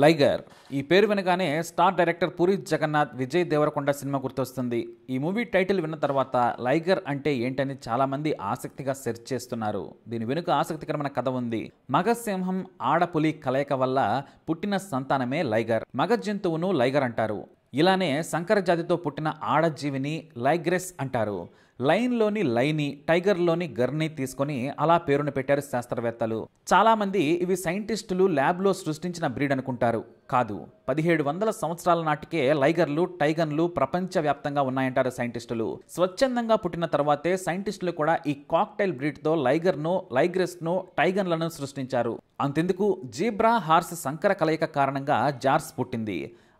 లైగర్ ఈ పేరు వినగానే star director Puri Jagannadh Vijay Deverakonda cinema గుర్తొస్తుంది ఈ మూవీ టైటిల్ విన్న తర్వాత లైగర్ అంటే ఏంటని చాలామంది ఆసక్తిగా సెర్చ్ చేస్తున్నారు దీని వెనుక ఆసక్తికరమైన కథ ఉంది మగ సింహం ఆడపులి కలయిక వల్ల పుట్టిన సంతానమే లైగర్ మగ జంతువును లైగర్ అంటారు ఇలానే సంకర జాతితో పుట్టిన ఆడజీవిని లైగ్రెస్ అంటారు లైన్లోని లైని టైగర్లోని గర్ని తీసుకొని అలా పేరును పెట్టారు శాస్త్రవేత్తలు చాలామంది ఇవి సైంటిస్టులు ల్యాబ్లో సృష్టించిన బ్రీడ్ అనుకుంటారు కాదు పదిహేడు వందల సంవత్సరాల నాటికే లైగర్లు టైగన్లు ప్రపంచవ్యాప్తంగా ఉన్నాయంటారు సైంటిస్టులు స్వచ్ఛందంగా పుట్టిన తర్వాతే సైంటిస్టులు కూడా ఈ కాక్టైల్ బ్రీడ్తో లైగర్ను లైగ్రెస్ను టైగన్లను సృష్టించారు అంతెందుకు జీబ్రా హార్స్ సంకర కలయిక కారణంగా జార్స్ పుట్టింది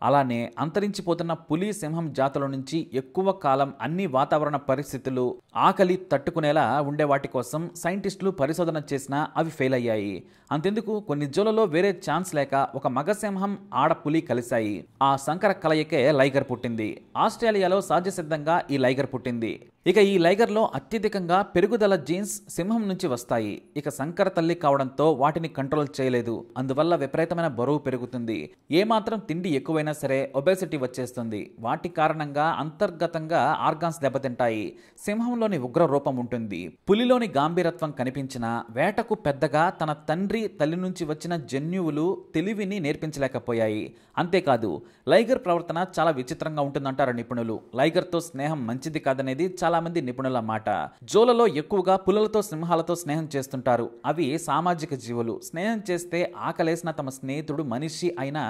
అలానే అంతరించిపోతున్న పులి సింహం జాతుల నుంచి ఎక్కువ కాలం అన్ని వాతావరణ పరిస్థితులు ఆకలి తట్టుకునేలా ఉండే వాటి కోసం సైంటిస్టులు పరిశోధన చేసినా అవి ఫెయిల్ అయ్యాయి అంతెందుకు కొన్ని జోలలో వేరే ఛాన్స్ లేక ఒక మగ సింహం ఆడ పులి కలిశాయి ఆ సంకర కలయికే లైగర్ పుట్టింది ఆస్ట్రేలియాలో సాధ్యసిద్ధంగా ఈ లైగర్ పుట్టింది ఇక ఈ లైగర్లో అత్యధికంగా పెరుగుదల జీన్స్ సింహం నుంచి వస్తాయి ఇక సంకర తల్లి కావడంతో వాటిని కంట్రోల్ చేయలేదు అందువల్ల విపరీతమైన బరువు పెరుగుతుంది ఏమాత్రం తిండి ఎక్కువైనా సరే ఒబేసిటీ వచ్చేస్తుంది వాటి కారణంగా అంతర్గతంగా ఆర్గాన్స్ దెబ్బతింటాయి సింహంలోని ఉగ్ర రూపం ఉంటుంది పులిలోని గాంభీరత్వం కనిపించినా వేటకు పెద్దగా తన తండ్రి తల్లి నుంచి వచ్చిన జన్యువులు తెలివిని నేర్పించలేకపోయాయి అంతేకాదు లైగర్ ప్రవర్తన చాలా విచిత్రంగా ఉంటుందంటారు నిపుణులు లైగర్తో స్నేహం మంచిది కాదనేది చాలా చాలా మంది నిపుణుల మాట జోలలో ఎక్కువగా పులులతో సింహాలతో స్నేహం చేస్తుంటారు అవి సామాజిక జీవులు స్నేహం చేస్తే ఆకలేసిన తమ స్నేహితుడు మనిషి అయినా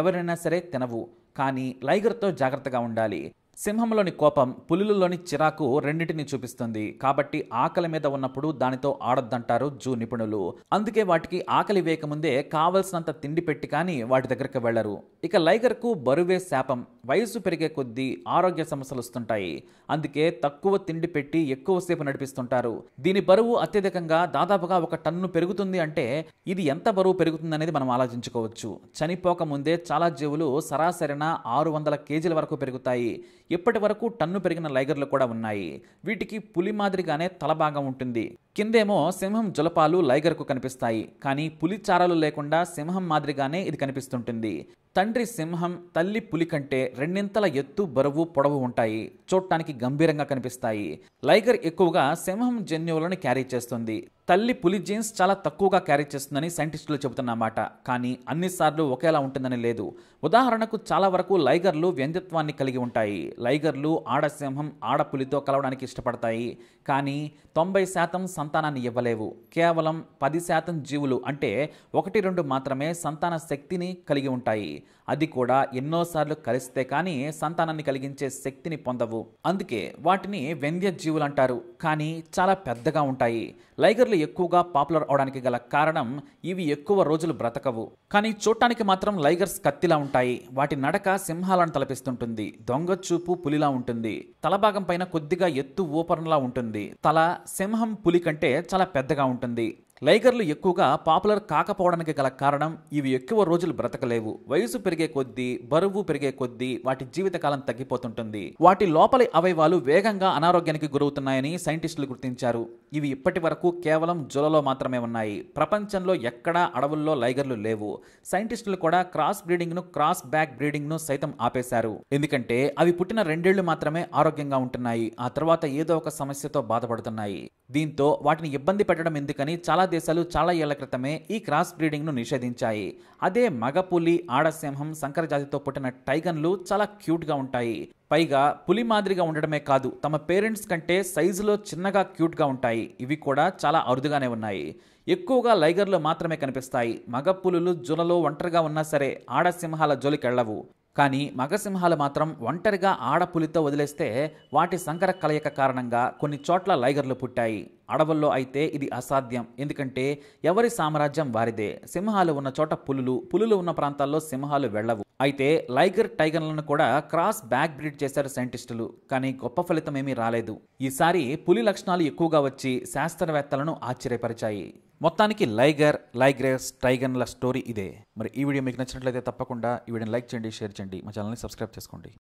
ఎవరైనా సరే తినవు కానీ లైగర్తో జాగ్రత్తగా ఉండాలి సింహంలోని కోపం పులులలోని చిరాకు రెండింటిని చూపిస్తుంది కాబట్టి ఆకలి మీద ఉన్నప్పుడు దానితో ఆడొద్దంటారు జూ నిపుణులు అందుకే వాటికి ఆకలి వేయకముందే కావలసినంత తిండి పెట్టి కానీ వాటి దగ్గరికి వెళ్లరు ఇక లైగర్కు బరువే శాపం వయసు పెరిగే కొద్దీ ఆరోగ్య సమస్యలు వస్తుంటాయి అందుకే తక్కువ తిండి పెట్టి ఎక్కువసేపు నడిపిస్తుంటారు దీని బరువు అత్యధికంగా దాదాపుగా ఒక టన్ను పెరుగుతుంది అంటే ఇది ఎంత బరువు పెరుగుతుందనేది మనం ఆలోచించుకోవచ్చు చనిపోక ముందే చాలా జీవులు సరాసరిన ఆరు వందల కేజీల వరకు పెరుగుతాయి ఇప్పటి వరకు టన్ను పెరిగిన లైగర్లు కూడా ఉన్నాయి వీటికి పులి మాదిరిగానే తలభాగం ఉంటుంది కిందేమో సింహం జలపాలు లైగర్కు కనిపిస్తాయి కానీ పులి చారాలు లేకుండా సింహం మాదిరిగానే ఇది కనిపిస్తుంటుంది తండ్రి సింహం తల్లి పులి కంటే రెండింతల ఎత్తు బరువు పొడవు ఉంటాయి చూడటానికి గంభీరంగా కనిపిస్తాయి లైగర్ ఎక్కువగా సింహం జన్యువులను క్యారీ చేస్తుంది తల్లి పులి జీన్స్ చాలా తక్కువగా క్యారీ చేస్తుందని సైంటిస్టులు చెబుతున్నమాట కానీ అన్నిసార్లు ఒకేలా ఉంటుందని లేదు ఉదాహరణకు చాలా వరకు లైగర్లు వ్యంగ్యత్వాన్ని కలిగి ఉంటాయి లైగర్లు ఆడసింహం ఆడపులితో కలవడానికి ఇష్టపడతాయి కానీ తొంభై శాతం సంతానాన్ని ఇవ్వలేవు కేవలం పది శాతం జీవులు అంటే ఒకటి రెండు మాత్రమే సంతాన శక్తిని కలిగి ఉంటాయి అది కూడా ఎన్నోసార్లు కలిస్తే కానీ సంతానాన్ని కలిగించే శక్తిని పొందవు అందుకే వాటిని వ్యంధ్య జీవులు అంటారు కానీ చాలా పెద్దగా ఉంటాయి లైగర్లు కుందేలు ఎక్కువగా పాపులర్ అవడానికి గల కారణం ఇవి ఎక్కువ రోజులు బ్రతకవు కానీ చూడటానికి మాత్రం లైగర్స్ కత్తిలా ఉంటాయి వాటి నడక సింహాలను తలపిస్తుంటుంది దొంగ చూపు పులిలా ఉంటుంది తలభాగం పైన కొద్దిగా ఎత్తు ఊపరంలా ఉంటుంది తల సింహం పులి కంటే చాలా పెద్దగా ఉంటుంది లైగర్లు ఎక్కువగా పాపులర్ కాకపోవడానికి గల కారణం ఇవి ఎక్కువ రోజులు బ్రతకలేవు వయసు పెరిగే కొద్దీ బరువు పెరిగే కొద్దీ వాటి జీవితకాలం తగ్గిపోతుంటుంది వాటి లోపలి అవయవాలు వేగంగా అనారోగ్యానికి గురవుతున్నాయని సైంటిస్టులు గుర్తించారు ఇవి ఇప్పటి వరకు కేవలం జులలో మాత్రమే ఉన్నాయి ప్రపంచంలో ఎక్కడా అడవుల్లో లైగర్లు లేవు సైంటిస్టులు కూడా క్రాస్ బ్రీడింగ్ను క్రాస్ బ్యాక్ బ్రీడింగ్ను సైతం ఆపేశారు ఎందుకంటే అవి పుట్టిన రెండేళ్లు మాత్రమే ఆరోగ్యంగా ఉంటున్నాయి ఆ తర్వాత ఏదో ఒక సమస్యతో బాధపడుతున్నాయి దీంతో వాటిని ఇబ్బంది పెట్టడం ఎందుకని చాలా దేశాలు చాలా ఏళ్ల క్రితమే ఈ క్రాస్ బ్రీడింగ్ను నిషేధించాయి అదే మగపులి ఆడసింహం సంకరజాతితో పుట్టిన టైగన్లు చాలా క్యూట్గా ఉంటాయి పైగా పులి మాదిరిగా ఉండడమే కాదు తమ పేరెంట్స్ కంటే సైజులో చిన్నగా క్యూట్గా ఉంటాయి ఇవి కూడా చాలా అరుదుగానే ఉన్నాయి ఎక్కువగా లైగర్లు మాత్రమే కనిపిస్తాయి మగ పులులు జులలో ఒంటరిగా ఉన్నా సరే ఆడసింహాల జోలికెళ్లవు కానీ మగసింహాలు మాత్రం ఒంటరిగా ఆడపులితో వదిలేస్తే వాటి సంకర కలయిక కారణంగా కొన్ని చోట్ల లైగర్లు పుట్టాయి అడవుల్లో అయితే ఇది అసాధ్యం ఎందుకంటే ఎవరి సామ్రాజ్యం వారిదే సింహాలు ఉన్న చోట పులులు పులులు ఉన్న ప్రాంతాల్లో సింహాలు వెళ్లవు అయితే లైగర్ టైగర్లను కూడా క్రాస్ బ్యాక్ బ్రీడ్ చేశారు సైంటిస్టులు కానీ గొప్ప ఫలితం ఏమీ రాలేదు ఈసారి పులి లక్షణాలు ఎక్కువగా వచ్చి శాస్త్రవేత్తలను ఆశ్చర్యపరిచాయి మొత్తానికి లైగర్ లైగ్రెస్ టైగన్ల స్టోరీ ఇదే మరి ఈ వీడియో మీకు నచ్చినట్లయితే తప్పకుండా ఈ వీడియోని లైక్ చేయండి షేర్ చేయండి మా ఛానల్ని సబ్స్క్రైబ్ చేసుకోండి